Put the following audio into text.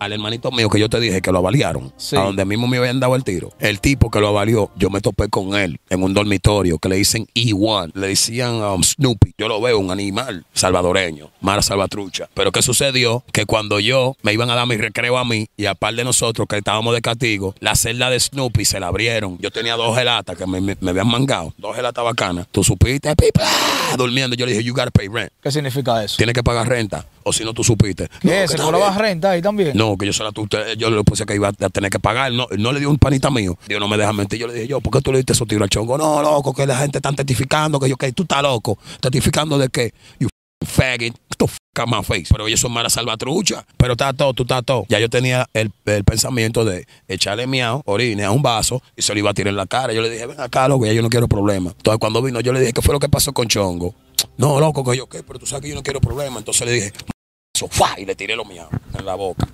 al hermanito mío que yo te dije que lo avaliaron, a donde mismo me habían dado el tiro, el tipo que lo avalió, yo me topé con él en un dormitorio que le dicen E1, le decían um, Snoopy. Yo lo veo, un animal salvadoreño, mala salvatrucha. Pero ¿qué sucedió? Que cuando yo me iban a dar mi recreo a mí y a par de nosotros que estábamos de castigo, la celda de Snoopy se la abrieron. Yo tenía dos gelatas que me, habían mangado, dos gelatas bacanas. Tú supiste, pipa, durmiendo. Yo le dije, you gotta pay rent. ¿Qué significa eso? Tienes que pagar renta, o si no, tú supiste. ¿Qué renta ahí también? No, que yo solo tú, Yo le puse que iba a tener que pagar. No, no le dio un panita mío. Dios no me deja mentir. Yo le dije, yo, ¿por qué tú le diste esos tiro al chongo? No, loco, que la gente está testificando. Que yo, que tú estás loco. ¿Testificando de qué? You faggot. más face. Pero ellos son malas salvatruchas. Pero está todo, tú estás todo. Ya yo tenía el, pensamiento de echarle miau, orine a un vaso y se lo iba a tirar en la cara. Yo le dije, ven acá, loco, ya yo no quiero problema. Entonces cuando vino, yo le dije, ¿qué fue lo que pasó con Chongo? No, loco, que yo, ¿qué? Pero tú sabes que yo no quiero problema. Entonces le dije, y le tiré lo miau en la boca.